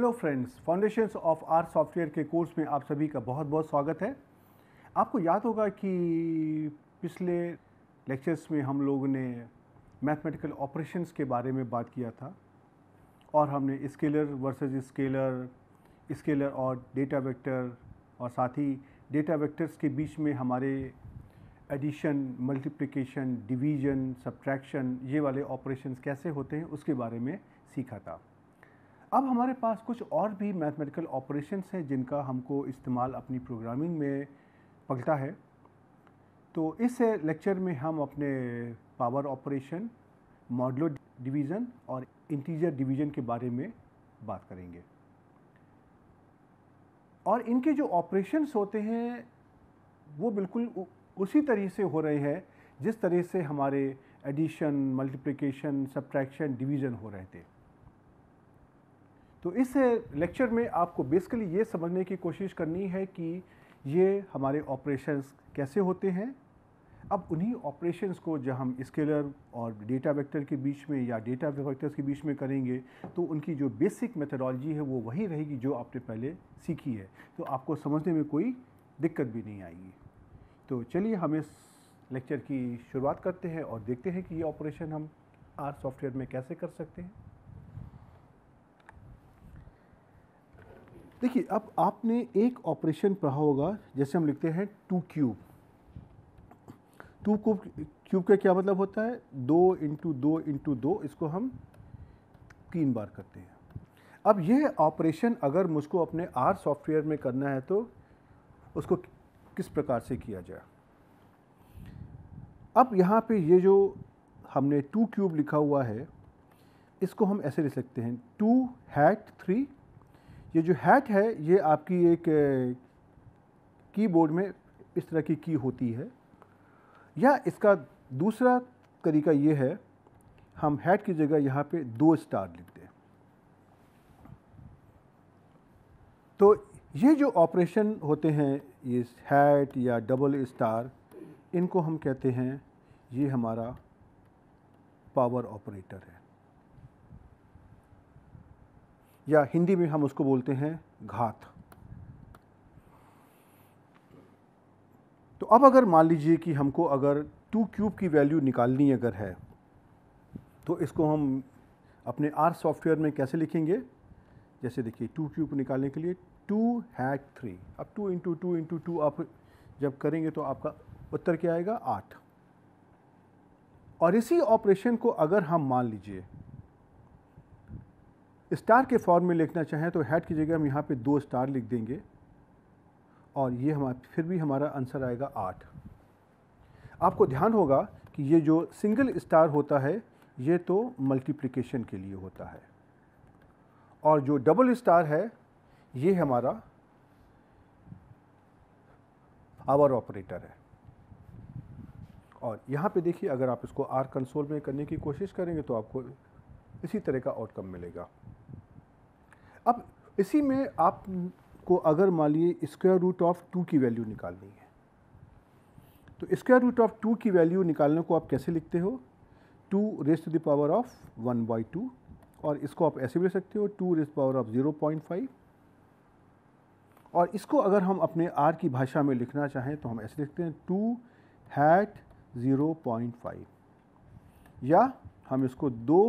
hello friends foundations of R software के course में आप सभी का बहुत बहुत स्वागत है आपको याद होगा कि पिछले लेक्चर्स में हम लोगों ने मैथमेटिकल ऑपरेशंस के बारे में बात किया था और हमने स्केलर वर्सेस स्केलर स्केलर और डेटा वेक्टर और साथ ही डेटा वेक्टर्स के बीच में हमारे एडिशन मल्टीप्लिकेशन डिवीजन सब्ट्रैक्शन ये वाले ऑपरेशंस कैसे होते हैं उसके बारे में सीखा था अब हमारे पास कुछ और भी मैथमेटिकल ऑपरेशन हैं जिनका हमको इस्तेमाल अपनी प्रोग्रामिंग में पकड़ता है तो इस लेक्चर में हम अपने पावर ऑपरेशन मॉडलो डिवीज़न और इंटीजर डिवीज़न के बारे में बात करेंगे और इनके जो ऑपरेशंस होते हैं वो बिल्कुल उसी तरह से हो रहे हैं जिस तरह से हमारे एडिशन मल्टीप्लिकेशन सब्ट्रैक्शन डिवीज़न हो रहे थे तो इस लेक्चर में आपको बेसिकली ये समझने की कोशिश करनी है कि ये हमारे ऑपरेशंस कैसे होते हैं अब उन्हीं ऑपरेशंस को जब हम स्केलर और डेटा वेक्टर के बीच में या डेटा वेक्टर्स के बीच में करेंगे तो उनकी जो बेसिक मेथडोलॉजी है वो वही रहेगी जो आपने पहले सीखी है तो आपको समझने में कोई दिक्कत भी नहीं आएगी तो चलिए हम इस लेक्चर की शुरुआत करते हैं और देखते हैं कि ये ऑपरेशन हम आर सॉफ्टवेयर में कैसे कर सकते हैं देखिए अब आपने एक ऑपरेशन पढ़ा होगा जैसे हम लिखते हैं two cube two cube cube का क्या मतलब होता है दो इंटू दो इंटू दो इसको हम तीन बार करते हैं अब यह ऑपरेशन अगर मुझको अपने आर सॉफ्टवेयर में करना है तो उसको किस प्रकार से किया जाए अब यहाँ पे ये जो हमने टू क्यूब लिखा हुआ है इसको हम ऐसे लिख सकते हैं टू हैट थ्री ये जो हैक है ये आपकी एक कीबोर्ड में इस तरह की की होती है या इसका दूसरा तरीका ये है हम हैट की जगह यहाँ पे दो स्टार लिख दें तो ये जो ऑपरेशन होते हैं ये हैट या डबल स्टार इनको हम कहते हैं ये हमारा पावर ऑपरेटर है या हिंदी में हम उसको बोलते हैं घात तो अब अगर मान लीजिए कि हमको अगर टू क्यूब की वैल्यू निकालनी अगर है तो इसको हम अपने आर सॉफ्टवेयर में कैसे लिखेंगे जैसे देखिए टू क्यूब निकालने के लिए टू हैक थ्री अब two into two into two आप जब करेंगे तो आपका उत्तर क्या आएगा आठ और इसी ऑपरेशन को अगर हम मान लीजिए स्टार के फॉर्म में लिखना चाहें तो हैड की जगह हम यहाँ पे दो स्टार लिख देंगे और ये हमारा फिर भी हमारा आंसर आएगा आठ आपको ध्यान होगा कि ये जो सिंगल स्टार होता है ये तो मल्टीप्लिकेशन के लिए होता है और जो डबल स्टार है ये हमारा आवर ऑपरेटर है और यहाँ पे देखिए अगर आप इसको आर कंसोल में करने की कोशिश करेंगे तो आपको इसी तरह का आउटकम मिलेगा अब इसी में आपको अगर मान लीजिए स्क्वायर रूट ऑफ टू की वैल्यू निकालनी है तो स्क्वायर रूट ऑफ टू की वैल्यू निकालने को आप कैसे लिखते हो two raised to the power of one by two और इसको आप ऐसे भी ले सकते हो two raised power of zero point five और इसको अगर हम अपने आर की भाषा में लिखना चाहें तो हम ऐसे लिखते हैं two hat zero point five या हम इसको दो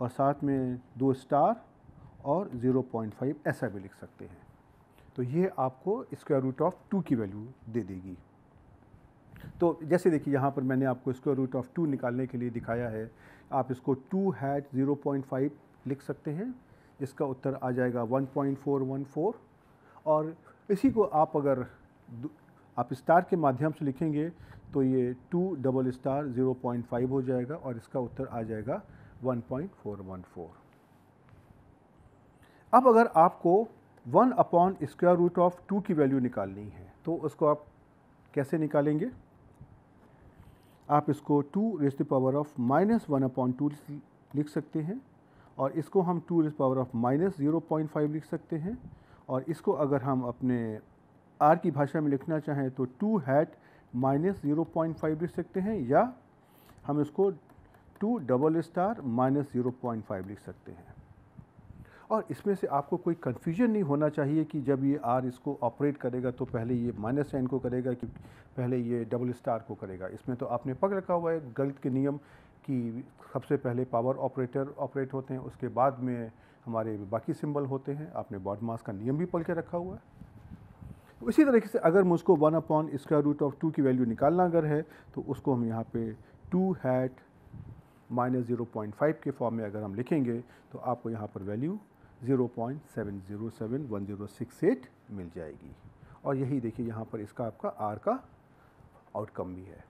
और साथ में दो स्टार और 0.5 ऐसा भी लिख सकते हैं तो ये आपको स्क्वायर रूट ऑफ टू की वैल्यू दे देगी तो जैसे देखिए यहाँ पर मैंने आपको स्क्वायर रूट ऑफ टू निकालने के लिए दिखाया है आप इसको two hat zero point five लिख सकते हैं जिसका उत्तर आ जाएगा one point four one four और इसी को आप अगर आप स्टार के माध्यम से लिखेंगे तो ये two double star zero point five हो जाएगा और इसका उत्तर आ जाएगा one point four one four अब अगर आपको one upon square root of two की वैल्यू निकालनी है तो उसको आप कैसे निकालेंगे आप इसको two raised power of minus one upon two लिख सकते हैं और इसको हम two raised power of minus zero point five लिख सकते हैं और इसको अगर हम अपने आर की भाषा में लिखना चाहें तो two hat minus zero point five लिख सकते हैं या हम इसको two double star minus zero point five लिख सकते हैं और इसमें से आपको कोई कन्फ्यूजन नहीं होना चाहिए कि जब ये आर इसको ऑपरेट करेगा तो पहले ये माइनस साइन को करेगा कि पहले ये डबल स्टार को करेगा इसमें तो आपने पक रखा हुआ है गलत के नियम कि सबसे पहले पावर ऑपरेटर ऑपरेट होते हैं उसके बाद में हमारे बाकी सिंबल होते हैं आपने बॉड मास का नियम भी पढ़ के रखा हुआ है इसी तरीके से अगर मुझको one upon square root of two की वैल्यू निकालना अगर है तो उसको हम यहाँ पे two hat minus zero point five के फॉर्म में अगर हम लिखेंगे तो आपको यहाँ पर वैल्यू 0.7071068 मिल जाएगी और यही देखिए यहाँ पर इसका आपका आर का आउटकम भी है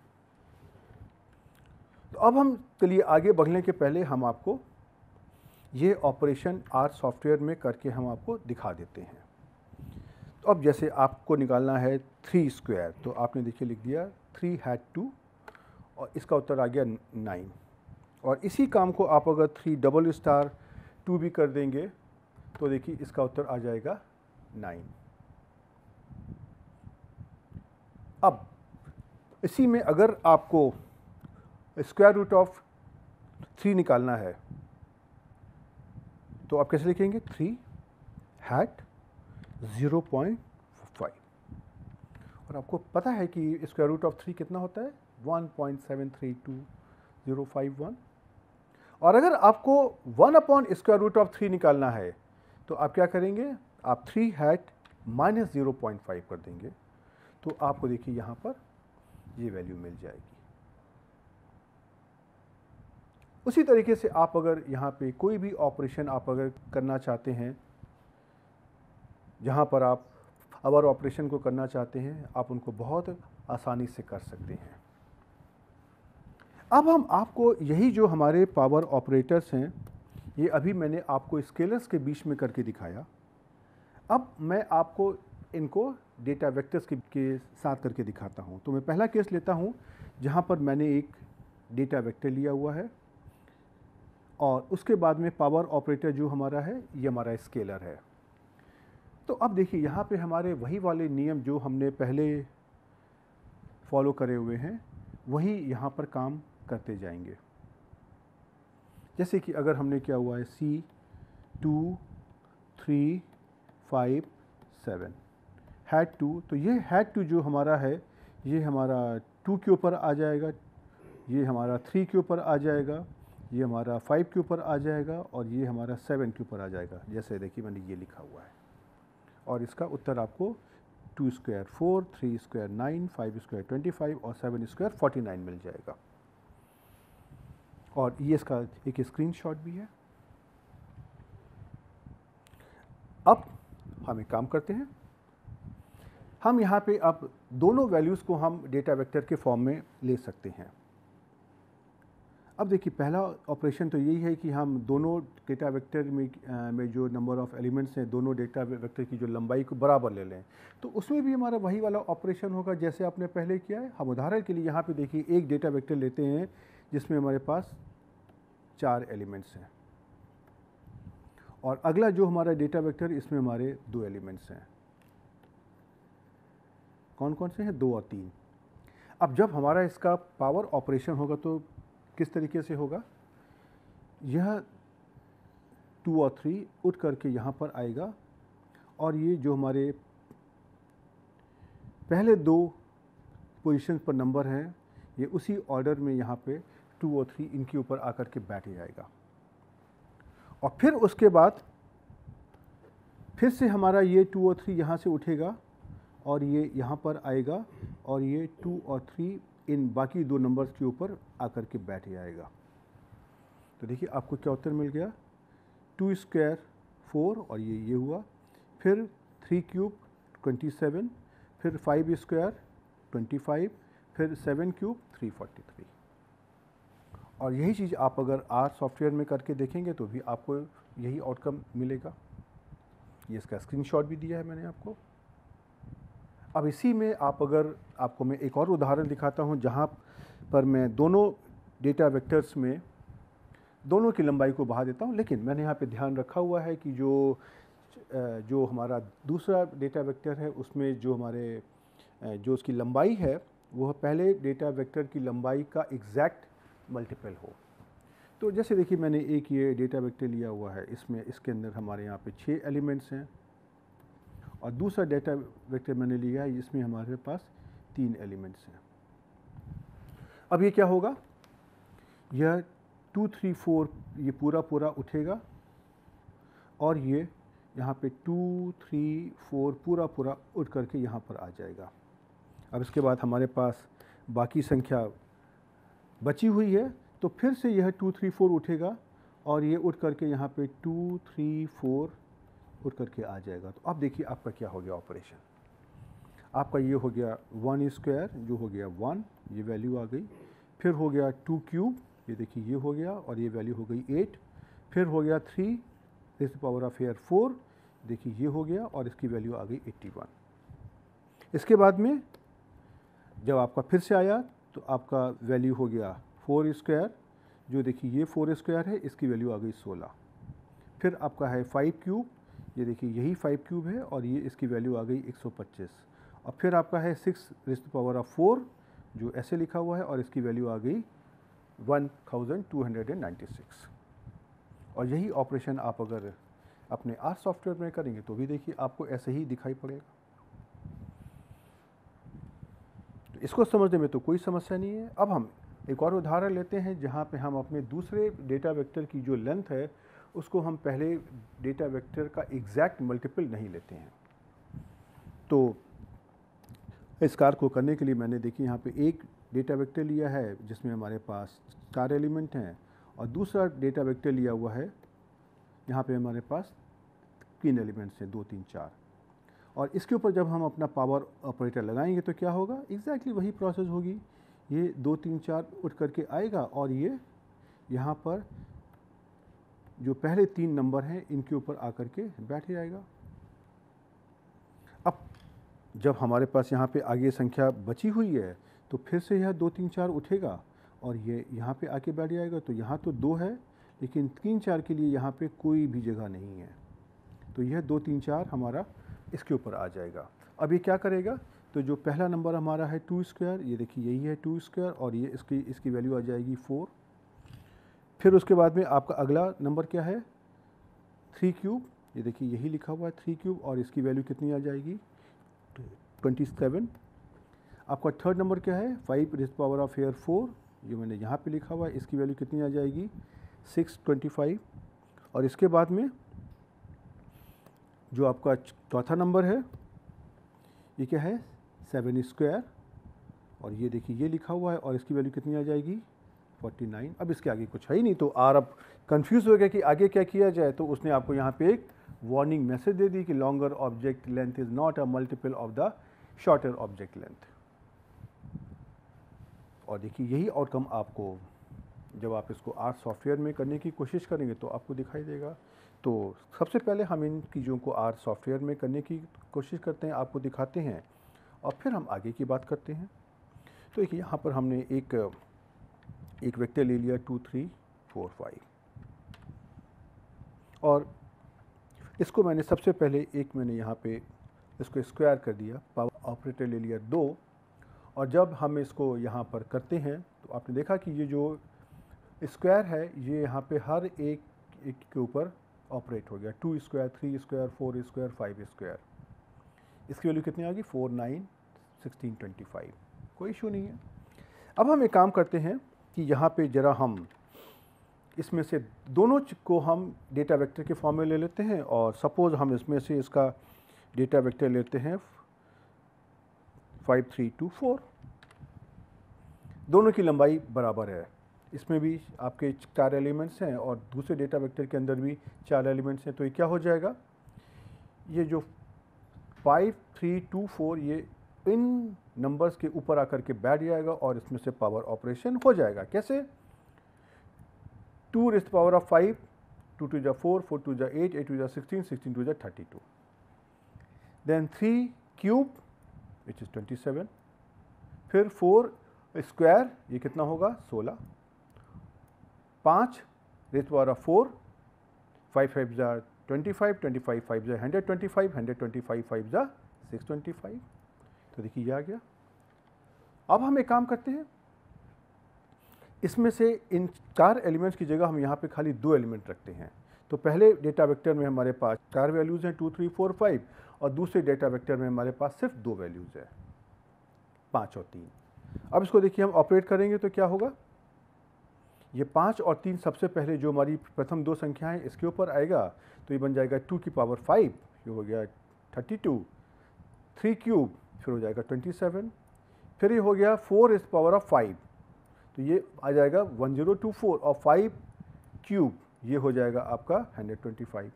तो अब हम चलिए आगे बढ़ने के पहले हम आपको ये ऑपरेशन आर सॉफ्टवेयर में करके हम आपको दिखा देते हैं तो अब जैसे आपको निकालना है थ्री स्क्वायर तो आपने देखिए लिख दिया थ्री हैट टू और इसका उत्तर आ गया नाइन और इसी काम को आप अगर थ्री डबल स्टार टू भी कर देंगे तो देखिए इसका उत्तर आ जाएगा नाइन अब इसी में अगर आपको स्क्वायर रूट ऑफ थ्री निकालना है तो आप कैसे लिखेंगे three hat zero point five और आपको पता है कि स्क्वायर रूट ऑफ थ्री कितना होता है one point seven three two zero five one और अगर आपको one upon square root of three निकालना है तो आप क्या करेंगे आप three hat minus zero point five कर देंगे तो आपको देखिए यहाँ पर ये वैल्यू मिल जाएगी उसी तरीके से आप अगर यहाँ पे कोई भी ऑपरेशन आप अगर करना चाहते हैं जहाँ पर आप अवर ऑपरेशन को करना चाहते हैं आप उनको बहुत आसानी से कर सकते हैं अब हम आपको यही जो हमारे पावर ऑपरेटर्स हैं ये अभी मैंने आपको स्केलर्स के बीच में करके दिखाया अब मैं आपको इनको डेटा वेक्टर्स के, के साथ करके दिखाता हूँ तो मैं पहला केस लेता हूँ जहाँ पर मैंने एक डेटा वेक्टर लिया हुआ है और उसके बाद में पावर ऑपरेटर जो हमारा है ये हमारा स्केलर है तो अब देखिए यहाँ पे हमारे वही वाले नियम जो हमने पहले फॉलो करे हुए हैं वही यहाँ पर काम करते जाएंगे जैसे कि अगर हमने क्या हुआ है c two three five seven hat two तो ये हैड टू जो हमारा है ये हमारा टू के ऊपर आ जाएगा ये हमारा थ्री के ऊपर आ जाएगा ये हमारा फाइव के ऊपर आ जाएगा और ये हमारा सेवन के ऊपर आ जाएगा जैसे देखिए मैंने ये लिखा हुआ है और इसका उत्तर आपको two square four three square nine five square twenty five और सेवन स्क्वायर फोर्टी नाइन मिल जाएगा और ई का एक शॉट भी है अब हम एक काम करते हैं हम यहाँ पे अब दोनों वैल्यूज़ को हम डेटा वेक्टर के फॉर्म में ले सकते हैं अब देखिए पहला ऑपरेशन तो यही है कि हम दोनों डेटा वेक्टर में में जो नंबर ऑफ़ एलिमेंट्स हैं दोनों डेटा वेक्टर की जो लंबाई को बराबर ले लें तो उसमें भी हमारा वही वाला ऑपरेशन होगा जैसे आपने पहले किया है हम उदाहरण के लिए यहाँ पे देखिए एक डेटा वेक्टर लेते हैं जिसमें हमारे पास चार एलिमेंट्स हैं और अगला जो हमारा डेटा वेक्टर इसमें हमारे दो एलिमेंट्स हैं कौन कौन से हैं दो और तीन अब जब हमारा इसका पावर ऑपरेशन होगा तो किस तरीके से होगा यह टू और थ्री उठ करके यहाँ पर आएगा और ये जो हमारे पहले दो पोजिशन पर नंबर हैं ये उसी ऑर्डर में यहाँ पे टू और थ्री इनके ऊपर आकर के बैठ जाएगा और फिर उसके बाद फिर से हमारा ये टू और थ्री यहाँ से उठेगा और ये यहाँ पर आएगा और ये टू और थ्री इन बाकी दो नंबर्स के ऊपर आकर के बैठ जाएगा तो देखिए आपको क्या उत्तर मिल गया टू स्क्वायर फोर और ये ये हुआ फिर थ्री क्यूब ट्वेंटी सेवन फिर फाइव स्क्वायर ट्वेंटी फाइव फिर seven cube three forty three और यही चीज़ आप अगर आर सॉफ्टवेयर में करके देखेंगे तो भी आपको यही आउटकम मिलेगा ये इसका स्क्रीनशॉट भी दिया है मैंने आपको अब इसी में आप अगर आपको मैं एक और उदाहरण दिखाता हूँ जहाँ पर मैं दोनों डेटा वेक्टर्स में दोनों की लंबाई को बढ़ा देता हूँ लेकिन मैंने यहाँ पे ध्यान रखा हुआ है कि जो जो हमारा दूसरा डेटा वेक्टर है उसमें जो हमारे जो उसकी लंबाई है वह पहले डेटा वेक्टर की लंबाई का एग्जैक्ट मल्टीपल हो तो जैसे देखिए मैंने एक ये डेटा वेक्टर लिया हुआ है इसमें इसके अंदर हमारे यहाँ पे छः एलिमेंट्स हैं और दूसरा डेटा वेक्टर मैंने लिया है जिसमें हमारे पास तीन एलिमेंट्स हैं अब ये क्या होगा यह टू थ्री फोर ये पूरा पूरा उठेगा और ये यहाँ पे टू थ्री फोर पूरा पूरा उठ करके यहाँ पर आ जाएगा अब इसके बाद हमारे पास बाकी संख्या बची हुई है तो फिर से यह टू थ्री फोर उठेगा और ये उठ करके यहाँ पे टू थ्री फोर उठ करके आ जाएगा तो अब देखिए आपका क्या हो गया ऑपरेशन आपका ये हो गया वन स्क्वायर जो हो गया वन ये वैल्यू आ गई फिर हो गया टू क्यूब ये देखिए ये हो गया और ये वैल्यू हो गई एट फिर हो गया थ्री इस पावर ऑफ एयर फोर देखिए ये हो गया और इसकी वैल्यू आ गई एट्टी वन इसके बाद में जब आपका फिर से आया तो आपका वैल्यू हो गया फोर स्क्वायर जो देखिए ये फोर स्क्वायर है इसकी वैल्यू आ गई सोलह फिर आपका है फाइव क्यूब ये देखिए यही फाइव क्यूब है और ये इसकी वैल्यू आ गई पच्चीस और फिर आपका है six raised power of four जो ऐसे लिखा हुआ है और इसकी वैल्यू आ गई सिक्स और यही ऑपरेशन आप अगर अपने आर सॉफ्टवेयर में करेंगे तो भी देखिए आपको ऐसे ही दिखाई पड़ेगा इसको समझने में तो कोई समस्या नहीं है अब हम एक और उदाहरण लेते हैं जहाँ पे हम अपने दूसरे डेटा वेक्टर की जो लेंथ है उसको हम पहले डेटा वेक्टर का एग्जैक्ट मल्टीपल नहीं लेते हैं तो इस कार्य को करने के लिए मैंने देखिए यहाँ पे एक डेटा वेक्टर लिया है जिसमें हमारे पास चार एलिमेंट हैं और दूसरा डेटा वेक्टर लिया हुआ है यहाँ पे हमारे पास तीन एलिमेंट्स हैं दो तीन चार और इसके ऊपर जब हम अपना पावर ऑपरेटर लगाएंगे तो क्या होगा एग्जैक्टली exactly वही प्रोसेस होगी ये दो तीन चार उठ करके आएगा और ये यहाँ पर जो पहले तीन नंबर हैं इनके ऊपर आकर के बैठ जाएगा अब जब हमारे पास यहाँ पे आगे संख्या बची हुई है तो फिर से यह दो तीन चार उठेगा और ये यहाँ पे आके बैठ जाएगा तो यहाँ तो दो है लेकिन तीन चार के लिए यहाँ पे कोई भी जगह नहीं है तो यह दो तीन चार हमारा इसके ऊपर आ जाएगा अब ये क्या करेगा तो जो पहला नंबर हमारा है टू स्क्वायर ये देखिए यही है टू स्क्वायर और ये इसकी इसकी वैल्यू आ जाएगी फोर फिर उसके बाद में आपका अगला नंबर क्या है थ्री क्यूब ये देखिए यही लिखा हुआ है थ्री क्यूब और इसकी वैल्यू कितनी आ जाएगी ट्वेंटी सेवन आपका थर्ड नंबर क्या है five raised power of air four जो मैंने यहाँ पे लिखा हुआ है इसकी वैल्यू कितनी आ जाएगी सिक्स ट्वेंटी फाइव और इसके बाद में जो आपका चौथा नंबर है ये क्या है सेवन स्क्वायर और ये देखिए ये लिखा हुआ है और इसकी वैल्यू कितनी आ जाएगी 49 अब इसके आगे कुछ है ही नहीं तो आर अब कन्फ्यूज़ हो गया कि आगे क्या किया जाए तो उसने आपको यहाँ पे एक वार्निंग मैसेज दे दी कि longer object length is not a multiple of the shorter object length और देखिए यही आउटकम आपको जब आप इसको आर सॉफ्टवेयर में करने की कोशिश करेंगे तो आपको दिखाई देगा तो सबसे पहले हम इन चीज़ों को आर सॉफ्टवेयर में करने की कोशिश करते हैं आपको दिखाते हैं और फिर हम आगे की बात करते हैं तो एक यहाँ पर हमने एक एक वेक्टर ले लिया टू थ्री फोर फाइव और इसको मैंने सबसे पहले एक मैंने यहाँ पे इसको स्क्वायर कर दिया पावर ऑपरेटर ले लिया दो और जब हम इसको यहाँ पर करते हैं तो आपने देखा कि ये जो स्क्वायर है ये यहाँ पे हर एक एक के ऊपर ऑपरेट हो गया two square three square four square five square इसकी वैल्यू कितनी आ गई four nine sixteen twenty five कोई इशू नहीं है अब हम एक काम करते हैं कि यहाँ पे ज़रा हम इसमें से दोनों को हम डेटा वेक्टर के फॉर्म में ले लेते हैं और सपोज़ हम इसमें से इसका डेटा वेक्टर लेते हैं फाइव थ्री टू फोर दोनों की लंबाई बराबर है इसमें भी आपके चार एलिमेंट्स हैं और दूसरे डेटा वेक्टर के अंदर भी चार एलिमेंट्स हैं तो ये क्या हो जाएगा ये जो फाइव थ्री टू फोर ये इन नंबर्स के ऊपर आकर के बैठ जाएगा और इसमें से पावर ऑपरेशन हो जाएगा कैसे two raised power of five two two जा फोर फोर टू जा एट एट टू जा सिक्सटीन सिक्सटीन टू जा thirty two then three cube which is twenty seven फिर फोर स्क्वायर ये कितना होगा सोलह पाँच रित वारा फोर फाइव फाइव ज़ा twenty five twenty five five ज़ा hundred twenty five hundred twenty five five ज़ा सिक्स ट्वेंटी फाइव तो देखिए ये आ गया अब हम एक काम करते हैं इसमें से इन चार एलिमेंट्स की जगह हम यहाँ पे खाली दो एलिमेंट रखते हैं तो पहले डेटा वेक्टर में हमारे पास चार वैल्यूज़ हैं टू थ्री फोर फाइव और दूसरे डेटा वेक्टर में हमारे पास सिर्फ दो वैल्यूज़ है पाँच और तीन अब इसको देखिए हम ऑपरेट करेंगे तो क्या होगा ये पाँच और तीन सबसे पहले जो हमारी प्रथम दो संख्याएं इसके ऊपर आएगा तो ये बन जाएगा टू की पावर फाइव ये हो गया थर्टी टू थ्री क्यूब फिर हो जाएगा ट्वेंटी सेवन फिर ये हो गया फोर इस पावर ऑफ फाइव तो ये आ जाएगा वन ज़ीरो टू फोर और फाइव क्यूब ये हो जाएगा आपका हंड्रेड ट्वेंटी फाइव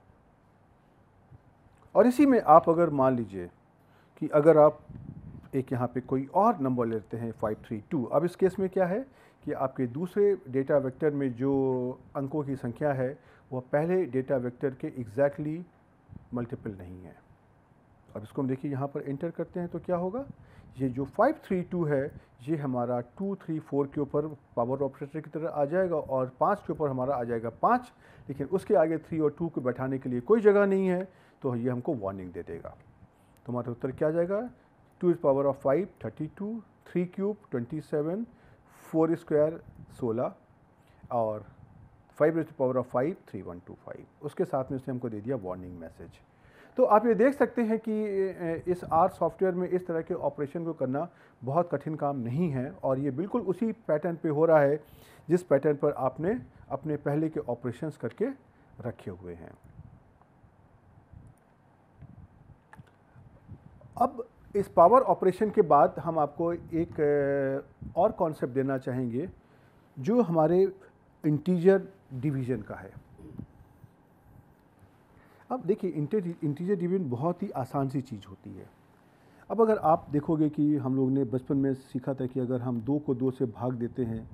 और इसी में आप अगर मान लीजिए कि अगर आप एक यहाँ पे कोई और नंबर लेते हैं फाइव थ्री टू अब इस केस में क्या है कि आपके दूसरे डेटा वेक्टर में जो अंकों की संख्या है वह पहले डेटा वेक्टर के एग्जैक्टली मल्टीपल नहीं है अब इसको हम देखिए यहाँ पर एंटर करते हैं तो क्या होगा ये जो 532 है ये हमारा 234 के ऊपर पावर ऑपरेटर की तरह आ जाएगा और पाँच के ऊपर हमारा आ जाएगा पाँच लेकिन उसके आगे थ्री और टू को बैठाने के लिए कोई जगह नहीं है तो ये हमको वार्निंग दे देगा तुम्हारा तो उत्तर क्या आ जाएगा two is power of five thirty two three cube twenty seven four square सोलह और five raise power of five three one two five उसके साथ में उसने हमको दे दिया वार्निंग मैसेज तो आप ये देख सकते हैं कि इस आर सॉफ्टवेयर में इस तरह के ऑपरेशन को करना बहुत कठिन काम नहीं है और ये बिल्कुल उसी पैटर्न पे हो रहा है जिस पैटर्न पर आपने अपने पहले के ऑपरेशंस करके रखे हुए हैं अब इस पावर ऑपरेशन के बाद हम आपको एक और कॉन्सेप्ट देना चाहेंगे जो हमारे इंटीजर डिवीजन का है अब देखिए इंटीजर डिवीजन बहुत ही आसान सी चीज़ होती है अब अगर आप देखोगे कि हम लोग ने बचपन में सीखा था कि अगर हम दो को दो से भाग देते हैं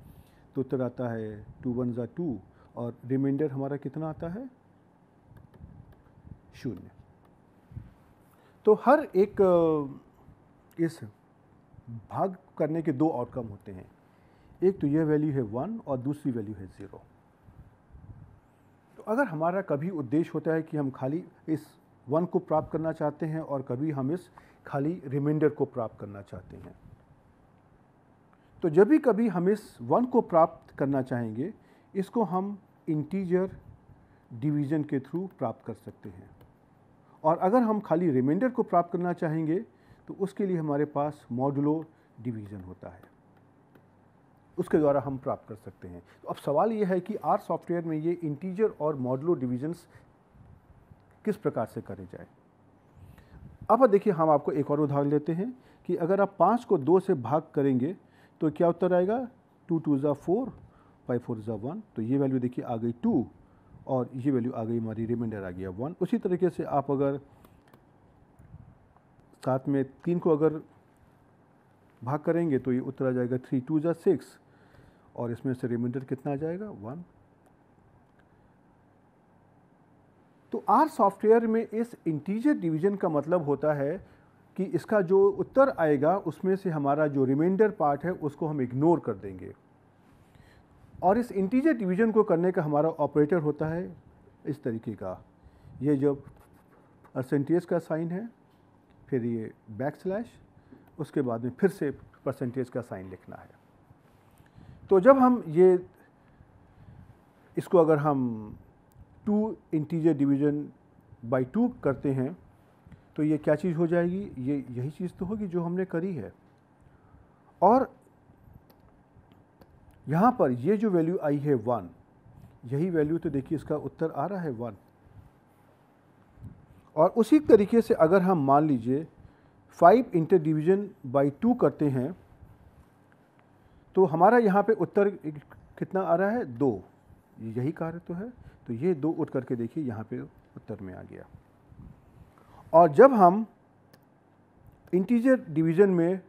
तो उत्तर आता है टू वन ज़ा टू और रिमाइंडर हमारा कितना आता है शून्य तो हर एक इस भाग करने के दो आउटकम होते हैं एक तो यह वैल्यू है वन और दूसरी वैल्यू है ज़ीरो तो अगर हमारा कभी उद्देश्य होता है कि हम खाली इस वन को प्राप्त करना चाहते हैं और कभी हम इस खाली रिमाइंडर को प्राप्त करना चाहते हैं तो जब भी कभी हम इस वन को प्राप्त करना चाहेंगे इसको हम इंटीजर डिवीज़न के थ्रू प्राप्त कर सकते हैं और अगर हम खाली रिमाइंडर को प्राप्त करना चाहेंगे तो उसके लिए हमारे पास मॉडुलो डिवीज़न होता है उसके द्वारा हम प्राप्त कर सकते हैं तो अब सवाल यह है कि आर सॉफ्टवेयर में ये इंटीजर और मॉडुलो डिवीजन्स किस प्रकार से करे जाए अब देखिए हम आपको एक और उदाहरण लेते हैं कि अगर आप पाँच को दो से भाग करेंगे तो क्या उत्तर आएगा टू टू ज़ा फोर फाइव फोर ज़ा वन तो ये वैल्यू देखिए आ गई टू और ये वैल्यू आ गई हमारी रिमाइंडर आ गया वन उसी तरीके से आप अगर साथ में तीन को अगर भाग करेंगे तो ये उत्तर आ जाएगा थ्री टू या सिक्स और इसमें से रिमाइंडर कितना आ जाएगा वन तो आर सॉफ्टवेयर में इस इंटीजर डिवीजन का मतलब होता है कि इसका जो उत्तर आएगा उसमें से हमारा जो रिमाइंडर पार्ट है उसको हम इग्नोर कर देंगे और इस इंटीजर डिवीजन को करने का हमारा ऑपरेटर होता है इस तरीके का ये जो परसेंटेज का साइन है फिर ये बैक स्लैश उसके बाद में फिर से परसेंटेज का साइन लिखना है तो जब हम ये इसको अगर हम two integer division by two करते हैं तो ये क्या चीज़ हो जाएगी ये यही चीज़ तो होगी जो हमने करी है और यहाँ पर ये जो वैल्यू आई है वन यही वैल्यू तो देखिए इसका उत्तर आ रहा है वन और उसी तरीके से अगर हम मान लीजिए five inter division by two करते हैं तो हमारा यहाँ पे उत्तर कितना आ रहा है दो यही कार्य तो है तो ये दो उठ करके देखिए यहाँ पे उत्तर में आ गया और जब हम इंटीजर डिवीजन में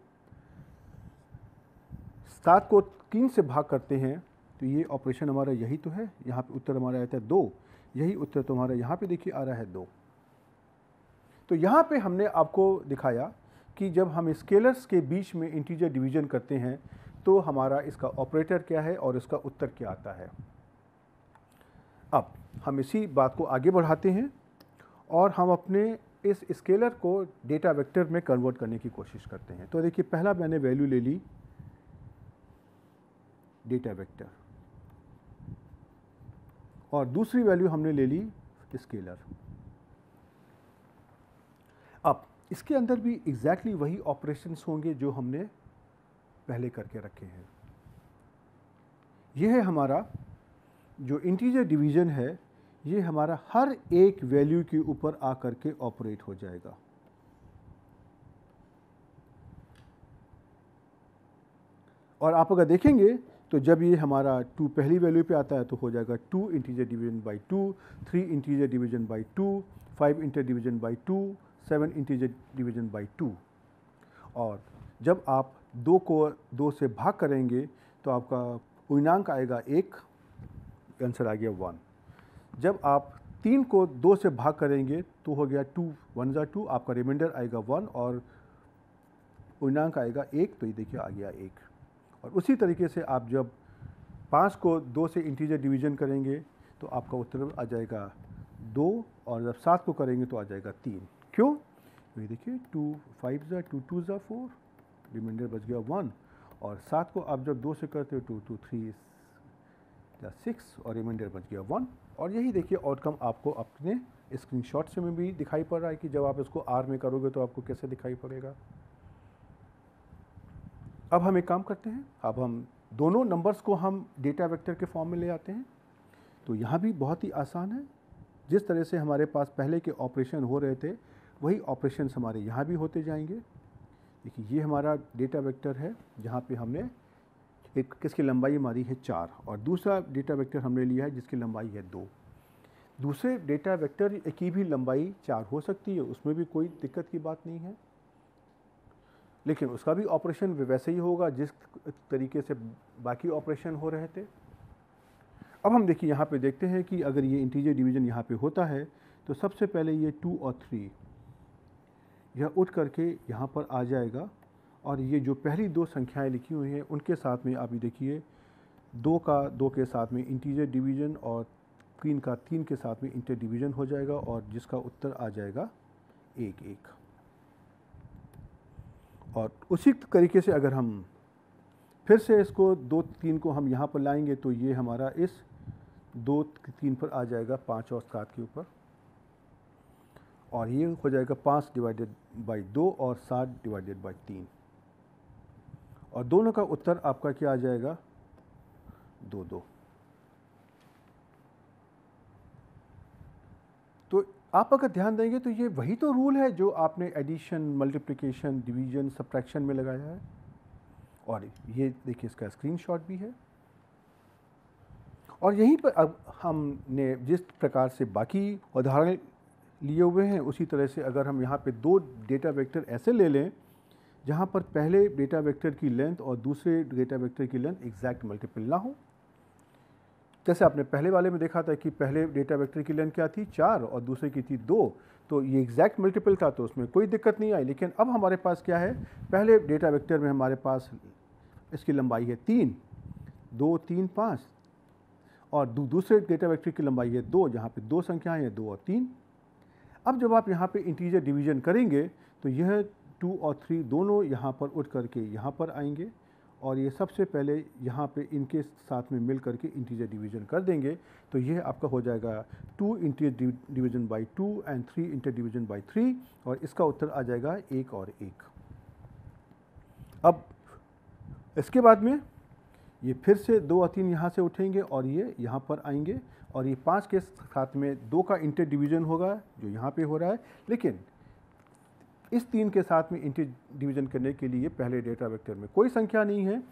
सात को तीन से भाग करते हैं तो ये ऑपरेशन हमारा यही तो है यहाँ पे उत्तर हमारा आता है दो यही उत्तर तो हमारा यहाँ पे देखिए आ रहा है दो तो यहाँ पे हमने आपको दिखाया कि जब हम स्केलर्स के बीच में इंटीजर डिवीजन करते हैं तो हमारा इसका ऑपरेटर क्या है और इसका उत्तर क्या आता है अब हम इसी बात को आगे बढ़ाते हैं और हम अपने इस स्केलर को डेटा वेक्टर में कन्वर्ट करने की कोशिश करते हैं तो देखिए पहला मैंने वैल्यू ले ली डेटा वेक्टर और दूसरी वैल्यू हमने ले ली स्केलर अब इसके अंदर भी एग्जैक्टली exactly वही ऑपरेशंस होंगे जो हमने पहले करके रखे हैं यह है हमारा जो इंटीजर डिवीज़न है ये हमारा हर एक वैल्यू के ऊपर आ करके ऑपरेट हो जाएगा और आप अगर देखेंगे तो जब ये हमारा टू पहली वैल्यू पे आता है तो हो जाएगा two integer division by two three integer division by two five inter division by two seven integer division by two और जब आप दो को दो से भाग करेंगे तो आपका पूर्णांक आएगा एक आंसर आ गया वन जब आप तीन को दो से भाग करेंगे तो हो गया टू वन ज़ा टू आपका रिमाइंडर आएगा वन और पूर्णांक आएगा एक तो ये देखिए आ गया एक और उसी तरीके से आप जब पाँच को दो से इंटीजर डिवीजन करेंगे तो आपका उत्तर आ जाएगा दो और जब सात को करेंगे तो आ जाएगा तीन क्यों तो ये देखिए टू फाइव ज़ा टू टू ज़ा फोर रिमाइंडर बच गया वन और सात को आप जब दो से करते हो टू टू थ्री या सिक्स और रिमाइंडर बच गया वन और यही देखिए आउटकम आपको अपने स्क्रीनशॉट से में भी दिखाई पड़ रहा है कि जब आप इसको आर में करोगे तो आपको कैसे दिखाई पड़ेगा अब हम एक काम करते हैं अब हम दोनों नंबर्स को हम डेटा वेक्टर के फॉर्म में ले आते हैं तो यहाँ भी बहुत ही आसान है जिस तरह से हमारे पास पहले के ऑपरेशन हो रहे थे वही ऑपरेशन हमारे यहाँ भी होते जाएंगे देखिए ये हमारा डेटा वेक्टर है जहाँ पे हमने एक किसकी लंबाई हमारी है चार और दूसरा डेटा वेक्टर हमने लिया है जिसकी लंबाई है दो दूसरे डेटा वेक्टर की भी लंबाई चार हो सकती है उसमें भी कोई दिक्कत की बात नहीं है लेकिन उसका भी ऑपरेशन वैसे ही होगा जिस तरीके से बाकी ऑपरेशन हो रहे थे अब हम देखिए यहाँ पे देखते हैं कि अगर ये इंटीजर डिवीज़न यहाँ पे होता है तो सबसे पहले ये टू और थ्री यह उठ करके यहाँ पर आ जाएगा और ये जो पहली दो संख्याएं लिखी हुई हैं उनके साथ में आप ये देखिए दो का दो के साथ में इंटीजर डिवीज़न और तीन का तीन के साथ में इंटर डिवीज़न हो जाएगा और जिसका उत्तर आ जाएगा एक एक और उसी तरीके से अगर हम फिर से इसको दो तीन को हम यहाँ पर लाएंगे तो ये हमारा इस दो तीन पर आ जाएगा पाँच और सात के ऊपर और ये हो जाएगा पाँच डिवाइडेड बाई दो और सात डिवाइडेड बाई तीन और दोनों का उत्तर आपका क्या आ जाएगा दो दो आप अगर ध्यान देंगे तो ये वही तो रूल है जो आपने एडिशन मल्टीप्लिकेशन डिवीजन सब्ट्रैक्शन में लगाया है और ये देखिए इसका स्क्रीनशॉट भी है और यहीं पर अब हमने जिस प्रकार से बाकी उदाहरण लिए हुए हैं उसी तरह से अगर हम यहाँ पे दो डेटा वेक्टर ऐसे ले लें जहाँ पर पहले डेटा वेक्टर की लेंथ और दूसरे डेटा वेक्टर की लेंथ एग्जैक्ट मल्टीपल ना हो जैसे आपने पहले वाले में देखा था कि पहले डेटा वेक्टर की लेंथ क्या थी चार और दूसरे की थी दो तो ये एग्जैक्ट मल्टीपल था तो उसमें कोई दिक्कत नहीं आई लेकिन अब हमारे पास क्या है पहले डेटा वेक्टर में हमारे पास इसकी लंबाई है तीन दो तीन पाँच और दू, दूसरे डेटा वेक्टर की लंबाई है दो जहाँ पे दो संख्याएं हैं दो और तीन अब जब आप यहाँ पे इंटीजर डिवीजन करेंगे तो यह टू और थ्री दोनों यहाँ पर उठ करके यहाँ पर आएंगे और ये सबसे पहले यहाँ पे इनके साथ में मिल करके इंटीजर डिवीज़न कर देंगे तो ये आपका हो जाएगा two integer division by two and three inter division by three और इसका उत्तर आ जाएगा एक और एक अब इसके बाद में ये फिर से दो और तीन यहाँ से उठेंगे और ये यहाँ पर आएंगे और ये पाँच के साथ में दो का इंटर डिवीज़न होगा जो यहाँ पर हो रहा है लेकिन इस तीन के साथ में इंटी डिवीज़न करने के लिए पहले डेटा वेक्टर में कोई संख्या नहीं है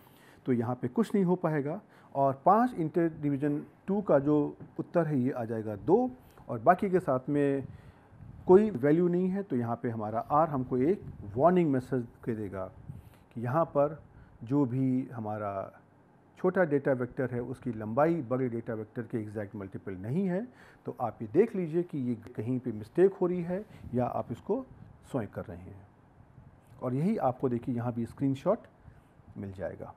तो यहाँ पे कुछ नहीं हो पाएगा और पाँच इंटर डिवीज़न टू का जो उत्तर है ये आ जाएगा दो और बाकी के साथ में कोई वैल्यू नहीं है तो यहाँ पे हमारा आर हमको एक वार्निंग मैसेज दे देगा कि यहाँ पर जो भी हमारा छोटा डेटा वेक्टर है उसकी लंबाई बड़े डेटा वेक्टर के एग्जैक्ट मल्टीपल नहीं है तो आप ये देख लीजिए कि ये कहीं पे मिस्टेक हो रही है या आप इसको स्वयं कर रहे हैं और यही आपको देखिए यहाँ भी स्क्रीनशॉट मिल जाएगा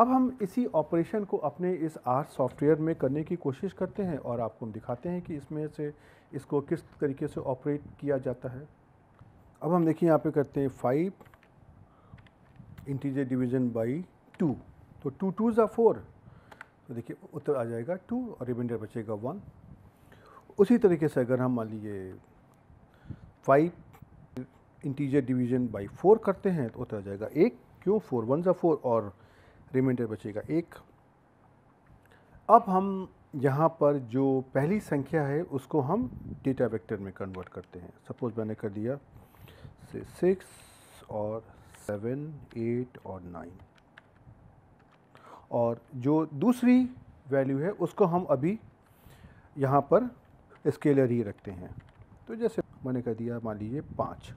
अब हम इसी ऑपरेशन को अपने इस आर सॉफ्टवेयर में करने की कोशिश करते हैं और आपको हम दिखाते हैं कि इसमें से इसको किस तरीके से ऑपरेट किया जाता है अब हम देखिए यहाँ पे करते हैं five integer division by two तो टू टू ज़ा फोर तो देखिए उत्तर आ जाएगा टू और रिमाइंडर बचेगा वन उसी तरीके से अगर हम मान लीजिए five integer division by four करते हैं तो उतर जाएगा एक क्यों फोर वन ज़ा फोर और रिमाइंडर बचेगा एक अब हम यहाँ पर जो पहली संख्या है उसको हम डेटा वेक्टर में कन्वर्ट करते हैं सपोज़ मैंने कर दिया से सिक्स और सेवन एट और नाइन और जो दूसरी वैल्यू है उसको हम अभी यहाँ पर स्केलर ही रखते हैं तो जैसे मैंने कर दिया मान लीजिए पाँच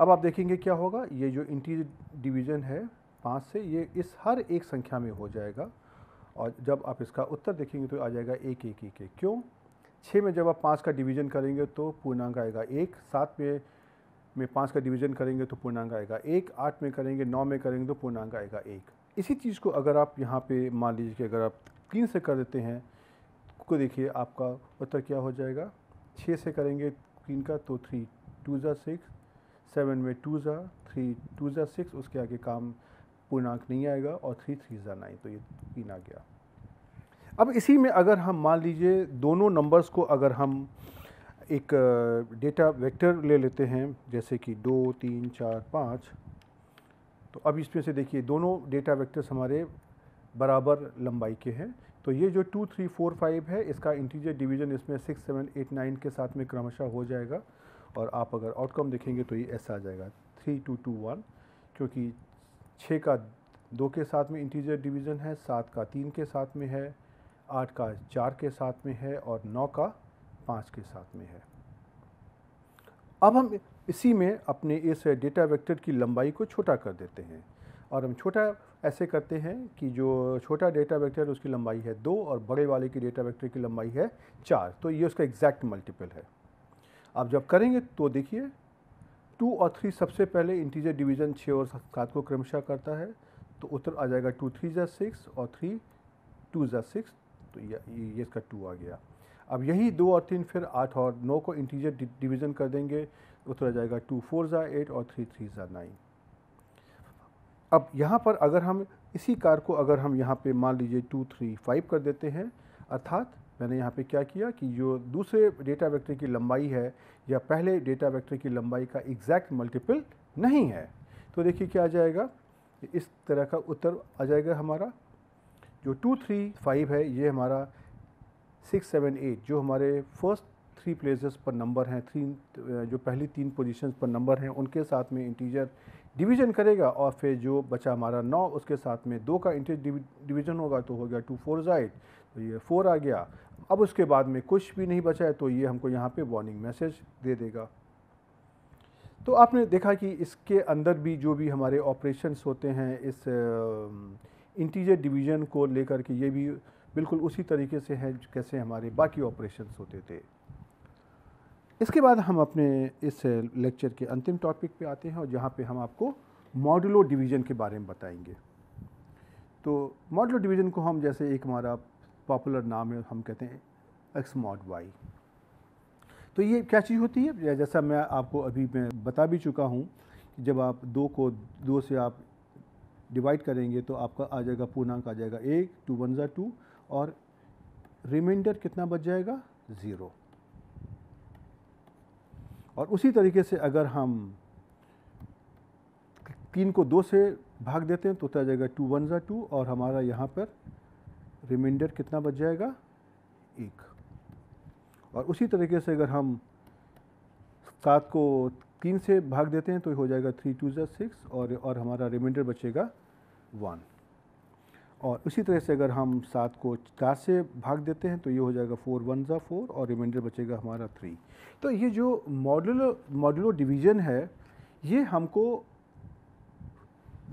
अब आप देखेंगे क्या होगा ये जो इंटीज डिवीज़न है पाँच से ये इस हर एक संख्या में हो जाएगा और जब आप इसका उत्तर देखेंगे तो आ जाएगा एक एक एक एक क्यों छः में जब आप पाँच का डिवीज़न करेंगे तो पूर्णांक आएगा एक सात में में पाँच का डिवीज़न करेंगे तो पूर्णांक आएगा एक आठ में करेंगे नौ में करेंगे तो पूर्णांक आएगा एक इसी चीज़ को अगर आप यहाँ पे मान लीजिए कि अगर आप तीन से कर देते हैं को तो देखिए आपका उत्तर क्या हो जाएगा छः से करेंगे तीन का तो थ्री टू ज़ा सिक्स सेवन में टू ज़ा थ्री टू ज़ा सिक्स उसके आगे काम पूर्णांक नहीं आएगा और थ्री थ्री ज़ा नाइन तो ये तीन आ गया अब इसी में अगर हम मान लीजिए दोनों नंबर्स को अगर हम एक डेटा वेक्टर ले लेते हैं जैसे कि दो तीन चार पाँच तो अब इसमें से देखिए दोनों डेटा वेक्टर्स हमारे बराबर लंबाई के हैं तो ये जो टू थ्री फोर फाइव है इसका इंटीजर डिवीजन इसमें सिक्स सेवन एट नाइन के साथ में क्रमशः हो जाएगा और आप अगर आउटकम देखेंगे तो ये ऐसा आ जाएगा थ्री टू टू वन क्योंकि छः का दो के साथ में इंटीजर डिवीज़न है सात का तीन के साथ में है आठ का चार के साथ में है और नौ का पाँच के साथ में है अब हम इसी में अपने इस डेटा वेक्टर की लंबाई को छोटा कर देते हैं और हम छोटा ऐसे करते हैं कि जो छोटा डेटा वेक्टर उसकी लंबाई है दो और बड़े वाले की डेटा वेक्टर की लंबाई है चार तो ये उसका एग्जैक्ट मल्टीपल है आप जब करेंगे तो देखिए टू और थ्री सबसे पहले इंटीजर डिवीज़न छः और सात को क्रमशः करता है तो उत्तर आ जाएगा टू थ्री ज़ा सिक्स और थ्री टू ज़ा सिक्स तो ये इसका टू आ गया अब यही दो और तीन फिर आठ और नौ को इंटीजर डिवीज़न कर देंगे उत्तर आ जाएगा टू फोर ज़ा एट और थ्री थ्री ज़ा नाइन अब यहाँ पर अगर हम इसी कार को अगर हम यहाँ पे मान लीजिए टू थ्री फाइव कर देते हैं अर्थात मैंने यहाँ पे क्या किया कि जो दूसरे डेटा वेक्टर की लंबाई है या पहले डेटा वेक्टर की लंबाई का एग्जैक्ट मल्टीपल नहीं है तो देखिए क्या आ जाएगा इस तरह का उत्तर आ जाएगा हमारा जो टू थ्री फाइव है ये हमारा सिक्स सेवन एट जो हमारे फर्स्ट थ्री प्लेसेस पर नंबर हैं थ्री जो पहली तीन पोजीशंस पर नंबर हैं उनके साथ में इंटीजर डिवीजन करेगा और फिर जो बचा हमारा नौ उसके साथ में दो का इंटर डिवीजन होगा तो हो गया टू फोर जाइट तो ये फोर आ गया अब उसके बाद में कुछ भी नहीं बचा है तो ये हमको यहाँ पे वार्निंग मैसेज दे देगा तो आपने देखा कि इसके अंदर भी जो भी हमारे ऑपरेशंस होते हैं इस इंटीजर डिवीज़न को लेकर के ये भी बिल्कुल उसी तरीके से है कैसे हमारे बाकी ऑपरेशंस होते थे इसके बाद हम अपने इस लेक्चर के अंतिम टॉपिक पे आते हैं और जहाँ पे हम आपको मॉडुलो डिवीज़न के बारे में बताएंगे तो मॉडुलो डिवीज़न को हम जैसे एक हमारा पॉपुलर नाम है हम कहते हैं एक्स मॉड वाई तो ये क्या चीज़ होती है जैसा मैं आपको अभी मैं बता भी चुका हूँ जब आप दो को दो से आप डिवाइड करेंगे तो आपका आ जाएगा पूर्णांक आ जाएगा एक टू वन ज़ा टू और रिमाइंडर कितना बच जाएगा ज़ीरो और उसी तरीके से अगर हम तीन को दो से भाग देते हैं तो होता जाएगा टू वन ज़ा टू और हमारा यहाँ पर रिमाइंडर कितना बच जाएगा एक और उसी तरीके से अगर हम सात को तीन से भाग देते हैं तो हो जाएगा थ्री टू ज़ा सिक्स और और हमारा रिमाइंडर बचेगा वन और इसी तरह से अगर हम सात को चार से भाग देते हैं तो ये हो जाएगा फोर वन ज़ा फोर और रिमाइंडर बचेगा हमारा थ्री तो ये जो मॉडुलो मॉडुलो डिवीज़न है ये हमको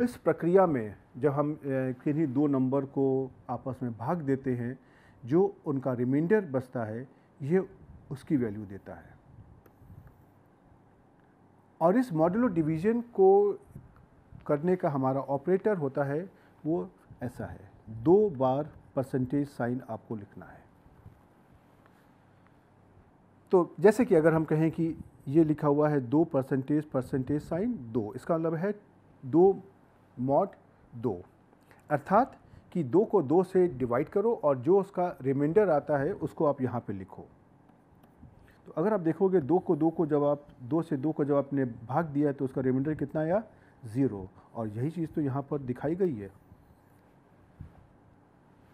इस प्रक्रिया में जब हम किन्हीं दो नंबर को आपस में भाग देते हैं जो उनका रिमाइंडर बचता है ये उसकी वैल्यू देता है और इस मॉडुलो डिवीज़न को करने का हमारा ऑपरेटर होता है वो ऐसा है दो बार परसेंटेज साइन आपको लिखना है तो जैसे कि अगर हम कहें कि ये लिखा हुआ है दो परसेंटेज परसेंटेज साइन दो इसका मतलब है दो मॉड दो अर्थात कि दो को दो से डिवाइड करो और जो उसका रिमाइंडर आता है उसको आप यहाँ पे लिखो तो अगर आप देखोगे दो को दो को जब आप दो से दो को जब आपने भाग दिया है तो उसका रिमाइंडर कितना आया ज़ीरो और यही चीज़ तो यहाँ पर दिखाई गई है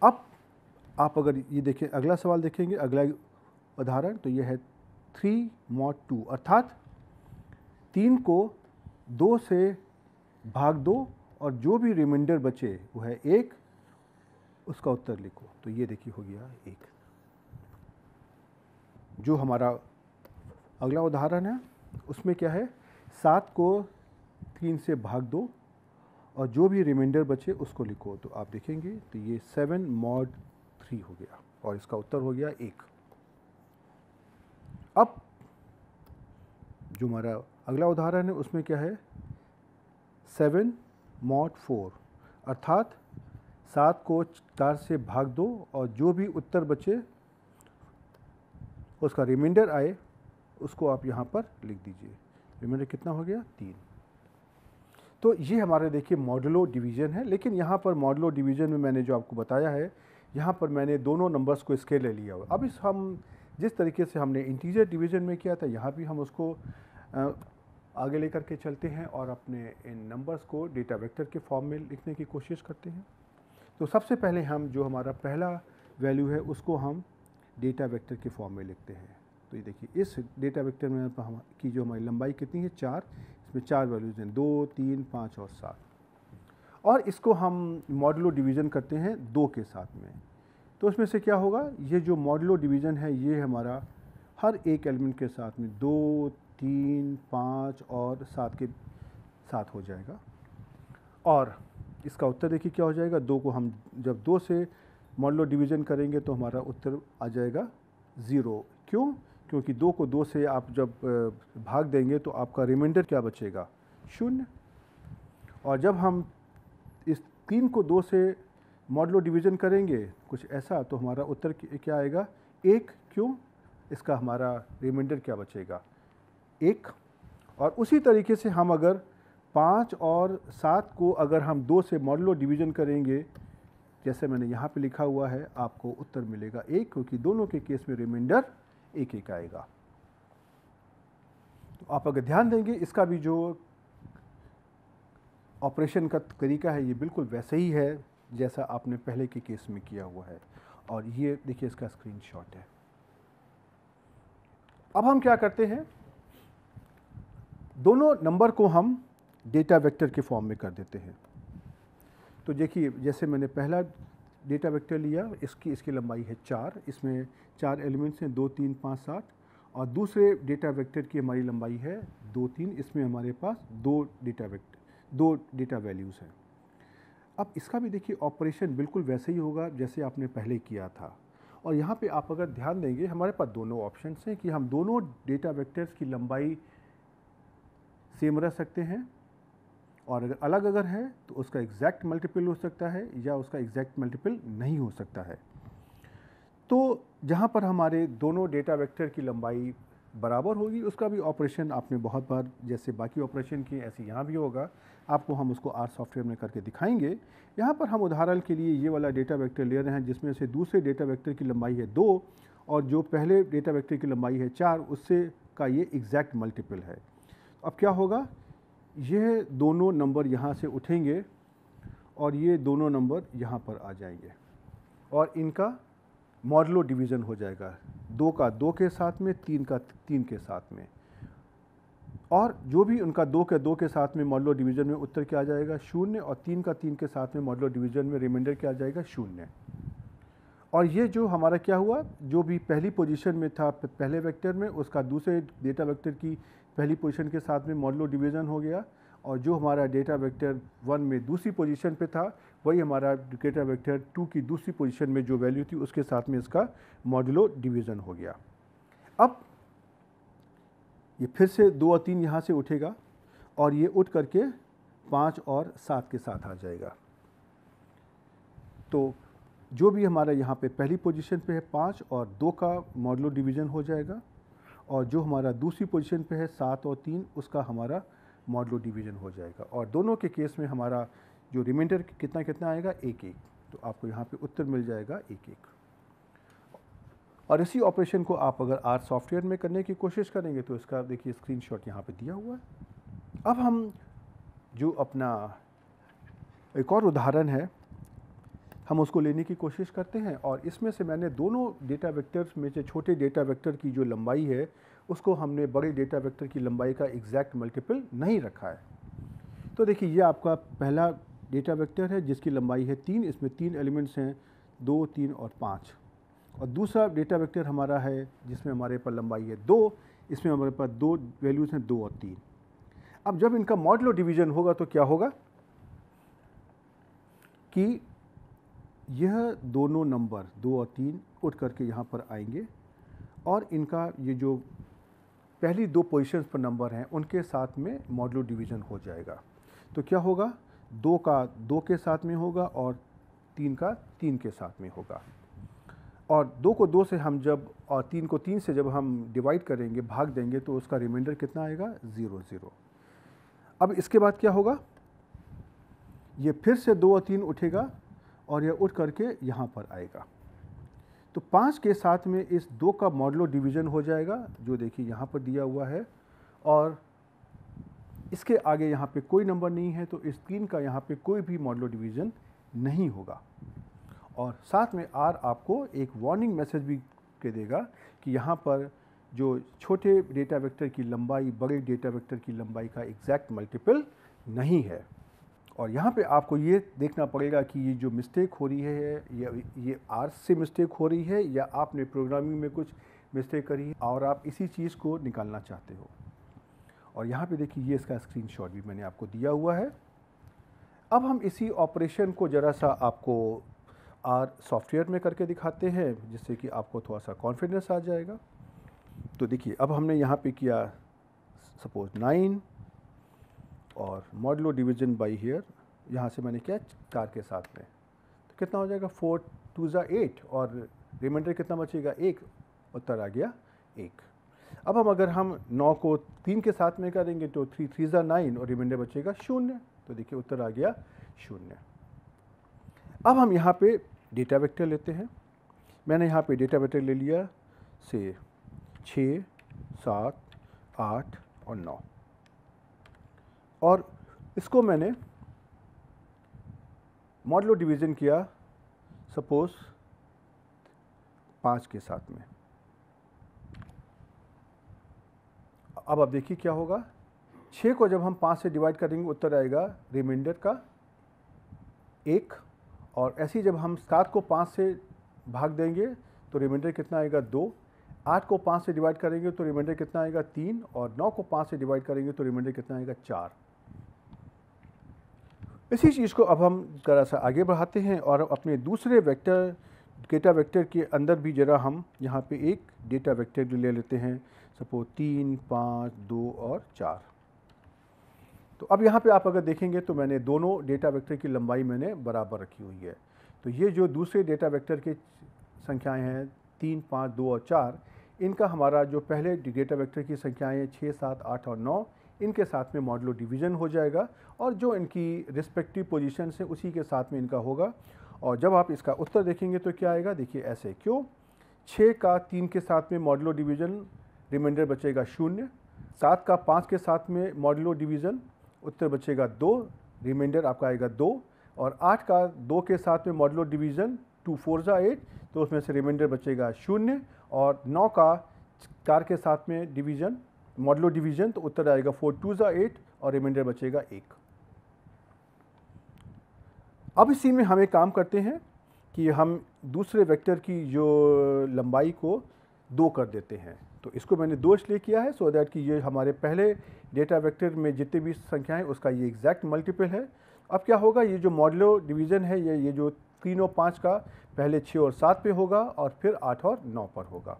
अब आप अगर ये देखें अगला सवाल देखेंगे अगला उदाहरण तो यह है थ्री मॉट टू अर्थात तीन को दो से भाग दो और जो भी रिमाइंडर बचे वो है एक उसका उत्तर लिखो तो ये देखिए हो गया एक जो हमारा अगला उदाहरण है उसमें क्या है सात को तीन से भाग दो और जो भी रिमाइंडर बचे उसको लिखो तो आप देखेंगे तो ये सेवन मॉड थ्री हो गया और इसका उत्तर हो गया एक अब जो हमारा अगला उदाहरण है उसमें क्या है सेवन मॉड फोर अर्थात सात को चार से भाग दो और जो भी उत्तर बचे उसका रिमाइंडर आए उसको आप यहाँ पर लिख दीजिए रिमाइंडर कितना हो गया तीन तो ये हमारे देखिए मॉडलो डिवीज़न है लेकिन यहाँ पर मॉडलो डिवीज़न में मैंने जो आपको बताया है यहाँ पर मैंने दोनों नंबर्स को स्केल ले लिया हुआ अब इस हम जिस तरीके से हमने इंटीजर डिवीज़न में किया था यहाँ भी हम उसको आगे लेकर के चलते हैं और अपने इन नंबर्स को डेटा वेक्टर के फॉर्म में लिखने की कोशिश करते हैं तो सबसे पहले हम जो हमारा पहला वैल्यू है उसको हम डेटा वेक्टर के फॉर्म में लिखते हैं तो ये देखिए इस डेटा वेक्टर में हम की जो हमारी लंबाई कितनी है चार इसमें चार वैल्यूज़ हैं दो तीन पाँच और सात और इसको हम मॉडलो डिवीज़न करते हैं दो के साथ में तो उसमें से क्या होगा ये जो मॉडलो डिवीज़न है ये हमारा हर एक एलिमेंट के साथ में दो तीन पाँच और सात के साथ हो जाएगा और इसका उत्तर देखिए क्या हो जाएगा दो को हम जब दो से मॉडलो डिवीज़न करेंगे तो हमारा उत्तर आ जाएगा ज़ीरो क्यों क्योंकि दो को दो से आप जब भाग देंगे तो आपका रिमाइंडर क्या बचेगा शून्य और जब हम इस तीन को दो से मॉडलो डिवीज़न करेंगे कुछ ऐसा तो हमारा उत्तर क्या आएगा एक क्यों इसका हमारा रिमाइंडर क्या बचेगा एक और उसी तरीके से हम अगर पाँच और सात को अगर हम दो से मॉडलो डिवीज़न करेंगे जैसे मैंने यहाँ पे लिखा हुआ है आपको उत्तर मिलेगा एक क्योंकि दोनों के केस में रिमाइंडर एक एक आएगा तो आप अगर ध्यान देंगे इसका भी जो ऑपरेशन का तरीका है ये बिल्कुल वैसे ही है जैसा आपने पहले के केस में किया हुआ है और ये देखिए इसका स्क्रीन शॉट है अब हम क्या करते हैं दोनों नंबर को हम डेटा वेक्टर के फॉर्म में कर देते हैं तो देखिए जैसे मैंने पहला डेटा वेक्टर लिया इसकी इसकी लंबाई है चार इसमें चार एलिमेंट्स हैं दो तीन पाँच सात और दूसरे डेटा वेक्टर की हमारी लंबाई है दो तीन इसमें हमारे पास दो डेटा वेक्टर दो डेटा वैल्यूज़ हैं अब इसका भी देखिए ऑपरेशन बिल्कुल वैसे ही होगा जैसे आपने पहले किया था और यहाँ पे आप अगर ध्यान देंगे हमारे पास दोनों ऑप्शन हैं कि हम दोनों डेटा वेक्टर्स की लंबाई सेम रह सकते हैं और अगर अलग अगर है तो उसका एग्जैक्ट मल्टीपल हो सकता है या उसका एग्जैक्ट मल्टीपल नहीं हो सकता है तो जहाँ पर हमारे दोनों डेटा वेक्टर की लंबाई बराबर होगी उसका भी ऑपरेशन आपने बहुत बार जैसे बाकी ऑपरेशन किए ऐसे यहाँ भी होगा आपको हम उसको आर सॉफ्टवेयर में करके दिखाएंगे यहाँ पर हम उदाहरण के लिए ये वाला डेटा वेक्टर ले रहे हैं जिसमें से दूसरे डेटा वेक्टर की लंबाई है दो और जो पहले डेटा वेक्टर की लंबाई है चार उससे का ये एग्जैक्ट मल्टीपल है अब क्या होगा यह दोनों नंबर यहाँ से उठेंगे और ये दोनों नंबर यहाँ पर आ जाएंगे और इनका मॉडलो डिवीज़न हो जाएगा दो का दो के साथ में तीन का तीन के साथ में और जो भी उनका दो के दो के साथ में मॉडलो डिवीज़न में उत्तर क्या आ जाएगा शून्य और तीन का तीन के साथ में मॉडलो डिवीज़न में रिमाइंडर क्या आ जाएगा शून्य और ये जो हमारा क्या हुआ जो भी पहली पोजीशन में था पहले वेक्टर में उसका दूसरे डेटा वेक्टर की पहली पोजीशन के साथ में मॉडलो डिवीज़न हो गया और जो हमारा डेटा वेक्टर वन में दूसरी पोजीशन पे था वही हमारा डेटा वेक्टर टू की दूसरी पोजीशन में जो वैल्यू थी उसके साथ में इसका मॉडलो डिवीज़न हो गया अब ये फिर से दो और तीन यहाँ से उठेगा और ये उठ करके पाँच और सात के साथ आ जाएगा तो जो भी हमारा यहाँ पे पहली पोजीशन पे है पाँच और दो का मॉडलो डिवीज़न हो जाएगा और जो हमारा दूसरी पोजीशन पे है सात और तीन उसका हमारा मॉडलो डिवीज़न हो जाएगा और दोनों के केस में हमारा जो रिमाइंडर कितना कितना आएगा एक एक तो आपको यहाँ पे उत्तर मिल जाएगा एक एक और इसी ऑपरेशन को आप अगर आर सॉफ्टवेयर में करने की कोशिश करेंगे तो इसका देखिए स्क्रीन शॉट यहाँ पर दिया हुआ है अब हम जो अपना एक और उदाहरण है हम उसको लेने की कोशिश करते हैं और इसमें से मैंने दोनों डेटा वेक्टर्स में से छोटे डेटा वेक्टर की जो लंबाई है उसको हमने बड़े डेटा वेक्टर की लंबाई का एग्जैक्ट मल्टीपल नहीं रखा है तो देखिए ये आपका पहला डेटा वेक्टर है जिसकी लंबाई है तीन इसमें तीन एलिमेंट्स हैं दो तीन और पाँच और दूसरा डेटा वेक्टर हमारा है जिसमें हमारे पास लंबाई है दो इसमें हमारे पास दो वैल्यूज़ हैं दो और तीन अब जब इनका मॉडलो डिवीज़न होगा तो क्या होगा कि यह दोनों नंबर दो और तीन उठ करके यहाँ पर आएंगे और इनका ये जो पहली दो पोजीशंस पर नंबर हैं उनके साथ में मॉडलो डिवीज़न हो जाएगा तो क्या होगा दो का दो के साथ में होगा और तीन का तीन के साथ में होगा और दो को दो से हम जब और तीन को तीन से जब हम डिवाइड करेंगे भाग देंगे तो उसका रिमाइंडर कितना आएगा ज़ीरो ज़ीरो अब इसके बाद क्या होगा ये फिर से दो और तीन उठेगा और यह उठ करके यहाँ पर आएगा तो पाँच के साथ में इस दो का मॉडलो डिवीज़न हो जाएगा जो देखिए यहाँ पर दिया हुआ है और इसके आगे यहाँ पे कोई नंबर नहीं है तो इस तीन का यहाँ पे कोई भी मॉडलो डिवीज़न नहीं होगा और साथ में आर आपको एक वार्निंग मैसेज भी के देगा कि यहाँ पर जो छोटे डेटा वेक्टर की लंबाई बड़े डेटा वेक्टर की लंबाई का एग्जैक्ट मल्टीपल नहीं है और यहाँ पे आपको ये देखना पड़ेगा कि ये जो मिस्टेक हो रही है या ये आर से मिस्टेक हो रही है या आपने प्रोग्रामिंग में कुछ मिस्टेक करी है और आप इसी चीज़ को निकालना चाहते हो और यहाँ पे देखिए ये इसका स्क्रीनशॉट भी मैंने आपको दिया हुआ है अब हम इसी ऑपरेशन को ज़रा सा आपको आर सॉफ्टवेयर में करके दिखाते हैं जिससे कि आपको थोड़ा सा कॉन्फिडेंस आ जाएगा तो देखिए अब हमने यहाँ पर किया सपोज़ नाइन और मॉडलो डिवीजन बाई हेयर यहाँ से मैंने किया चार के साथ में तो कितना हो जाएगा फोर टू ज़ा एट और रिमाइंडर कितना बचेगा एक उत्तर आ गया एक अब हम अगर हम नौ को तीन के साथ में करेंगे तो थ्री थ्री ज़ा नाइन और रिमाइंडर बचेगा शून्य तो देखिए उत्तर आ गया शून्य अब हम यहाँ पे डेटा वेक्टर लेते हैं मैंने यहाँ पे डेटा वेक्टर ले लिया से छः सात आठ और नौ और इसको मैंने मॉडलो डिवीज़न किया सपोज़ पाँच के साथ में अब आप देखिए क्या होगा छः को जब हम पाँच से डिवाइड करेंगे उत्तर आएगा रिमाइंडर का एक और ऐसे ही जब हम सात को पाँच से भाग देंगे तो रिमाइंडर कितना आएगा दो आठ को पाँच से डिवाइड करेंगे तो रिमाइंडर कितना आएगा तीन और नौ को पाँच से डिवाइड करेंगे तो रिमाइंडर कितना आएगा चार इसी चीज़ को अब हम ज़रा सा आगे बढ़ाते हैं और अपने दूसरे वेक्टर डेटा वेक्टर के अंदर भी ज़रा हम यहाँ पे एक डेटा वेक्टर ले लेते हैं सपोज तीन पाँच दो और चार तो अब यहाँ पे आप अगर देखेंगे तो मैंने दोनों डेटा वेक्टर की लंबाई मैंने बराबर रखी हुई है तो ये जो दूसरे डेटा वैक्टर के संख्याएँ हैं तीन पाँच दो और चार इनका हमारा जो पहले डेटा वैक्टर की संख्याएँ छः सात आठ और नौ इनके साथ में मॉडलो डिवीज़न हो जाएगा और जो इनकी रिस्पेक्टिव पोजिशन है उसी के साथ में इनका होगा और जब आप इसका उत्तर देखेंगे तो क्या आएगा देखिए ऐसे क्यों छः का तीन के साथ में मॉडलो डिवीज़न रिमाइंडर बचेगा शून्य सात का पाँच के साथ में मॉडलो डिवीज़न उत्तर बचेगा दो रिमाइंडर आपका आएगा दो और आठ का दो के साथ में मॉडलो डिवीज़न टू फोर ज़ा एट तो उसमें से रिमाइंडर बचेगा शून्य और नौ का चार के साथ में डिवीज़न मॉडलो डिवीजन तो उत्तर आएगा फोर टू ज़ा एट और रिमाइंडर बचेगा एक अब इसी में हम एक काम करते हैं कि हम दूसरे वेक्टर की जो लंबाई को दो कर देते हैं तो इसको मैंने दो इसलिए किया है सो दैट कि ये हमारे पहले डेटा वेक्टर में जितने भी संख्याएं उसका ये एग्जैक्ट मल्टीपल है अब क्या होगा ये जो मॉडलो डिवीज़न है ये ये जो तीन और पाँच का पहले छः और सात पे होगा और फिर आठ और नौ पर होगा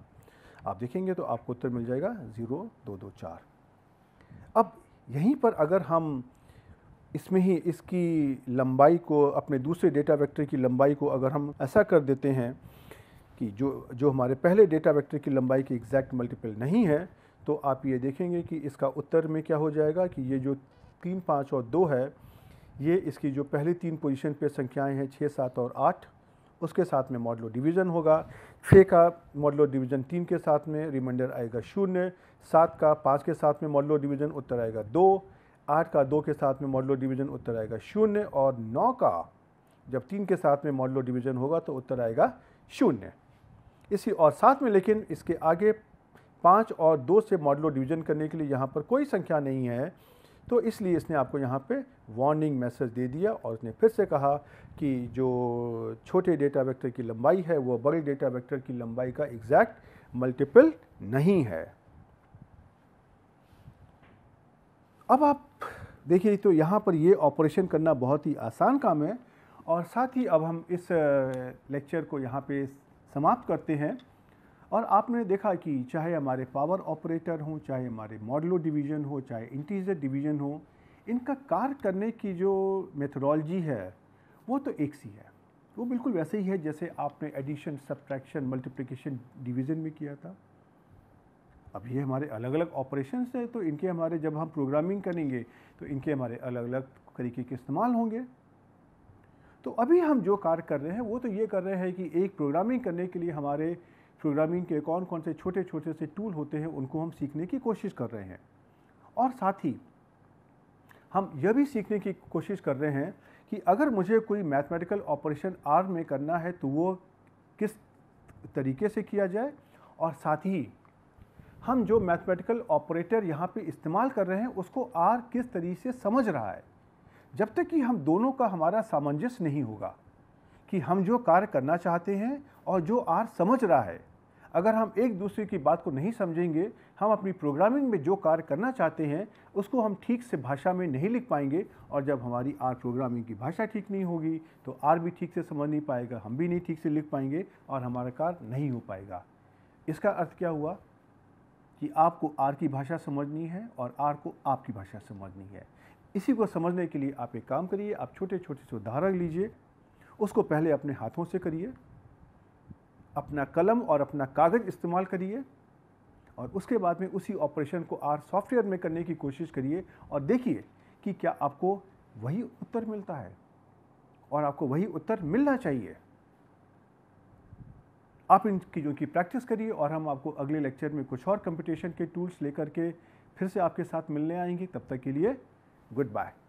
आप देखेंगे तो आपको उत्तर मिल जाएगा ज़ीरो दो दो चार अब यहीं पर अगर हम इसमें ही इसकी लंबाई को अपने दूसरे डेटा वेक्टर की लंबाई को अगर हम ऐसा कर देते हैं कि जो जो हमारे पहले डेटा वेक्टर की लंबाई की एग्जैक्ट मल्टीपल नहीं है तो आप ये देखेंगे कि इसका उत्तर में क्या हो जाएगा कि ये जो तीन पाँच और दो है ये इसकी जो पहली तीन पोजीशन पे संख्याएं हैं छः सात और आठ उसके साथ में मॉडलो डिवीज़न होगा छः का मॉडलो डिवीज़न तीन के साथ में रिमाइंडर आएगा शून्य सात का पाँच के साथ में मॉडलो डिवीज़न उत्तर आएगा दो आठ का दो के साथ में मॉडलो डिवीज़न उत्तर आएगा शून्य और नौ का जब तीन के साथ में मॉडलो डिवीज़न होगा तो उत्तर आएगा शून्य इसी और साथ में लेकिन इसके आगे पाँच और दो से मॉडलो डिवीज़न करने के लिए यहाँ पर कोई संख्या नहीं है तो इसलिए इसने आपको यहाँ पे वार्निंग मैसेज दे दिया और उसने फिर से कहा कि जो छोटे डेटा वेक्टर की लंबाई है वो बड़े डेटा वेक्टर की लंबाई का एग्जैक्ट मल्टीपल नहीं है अब आप देखिए तो यहाँ पर ये ऑपरेशन करना बहुत ही आसान काम है और साथ ही अब हम इस लेक्चर को यहाँ पे समाप्त करते हैं और आपने देखा कि चाहे हमारे पावर ऑपरेटर हों चाहे हमारे मॉडलो डिवीज़न हो चाहे इंटीजर डिवीज़न हो इनका कार्य करने की जो मेथडोलॉजी है वो तो एक सी है वो बिल्कुल वैसे ही है जैसे आपने एडिशन सब्ट्रैक्शन मल्टीप्लिकेशन डिवीज़न में किया था अब ये हमारे अलग अलग ऑपरेशन हैं तो इनके हमारे जब हम प्रोग्रामिंग करेंगे तो इनके हमारे अलग अलग तरीके के इस्तेमाल होंगे तो अभी हम जो कार्य कर रहे हैं वो तो ये कर रहे हैं कि एक प्रोग्रामिंग करने के लिए हमारे प्रोग्रामिंग के कौन कौन से छोटे छोटे से टूल होते हैं उनको हम सीखने की कोशिश कर रहे हैं और साथ ही हम यह भी सीखने की कोशिश कर रहे हैं कि अगर मुझे कोई मैथमेटिकल ऑपरेशन आर में करना है तो वो किस तरीके से किया जाए और साथ ही हम जो मैथमेटिकल ऑपरेटर यहाँ पे इस्तेमाल कर रहे हैं उसको आर किस तरीके से समझ रहा है जब तक कि हम दोनों का हमारा सामंजस्य नहीं होगा कि हम जो कार्य करना चाहते हैं और जो आर समझ रहा है अगर हम एक दूसरे की बात को नहीं समझेंगे हम अपनी प्रोग्रामिंग में जो कार्य करना चाहते हैं उसको हम ठीक से भाषा में नहीं लिख पाएंगे और जब हमारी आर प्रोग्रामिंग की भाषा ठीक नहीं होगी तो आर भी ठीक से समझ नहीं पाएगा हम भी नहीं ठीक से लिख पाएंगे और हमारा कार्य नहीं हो पाएगा इसका अर्थ क्या हुआ कि आपको आर की भाषा समझनी है और आर को आपकी भाषा समझनी है इसी को समझने के लिए आप एक काम करिए आप छोटे छोटे से उदाहरण लीजिए उसको पहले अपने हाथों से करिए अपना कलम और अपना कागज़ इस्तेमाल करिए और उसके बाद में उसी ऑपरेशन को आर सॉफ्टवेयर में करने की कोशिश करिए और देखिए कि क्या आपको वही उत्तर मिलता है और आपको वही उत्तर मिलना चाहिए आप इन चीज़ों की प्रैक्टिस करिए और हम आपको अगले लेक्चर में कुछ और कंपटीशन के टूल्स लेकर के फिर से आपके साथ मिलने आएंगे तब तक के लिए गुड बाय